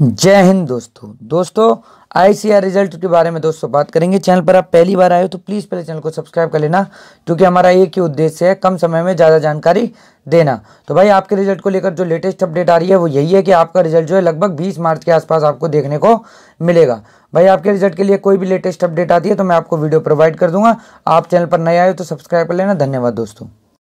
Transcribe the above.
जय हिंद दोस्तों दोस्तों आईसीआर रिजल्ट के बारे में दोस्तों बात करेंगे चैनल पर आप पहली बार आए हो तो प्लीज़ पहले चैनल को सब्सक्राइब कर लेना क्योंकि हमारा एक ही उद्देश्य है कम समय में ज़्यादा जानकारी देना तो भाई आपके रिजल्ट को लेकर जो लेटेस्ट अपडेट आ रही है वो यही है कि आपका रिजल्ट जो है लगभग बीस मार्च के आसपास आपको देखने को मिलेगा भाई आपके रिजल्ट के लिए कोई भी लेटेस्ट अपडेट आती है तो मैं आपको वीडियो प्रोवाइड कर दूंगा आप चैनल पर नए आए हो तो सब्सक्राइब कर लेना धन्यवाद दोस्तों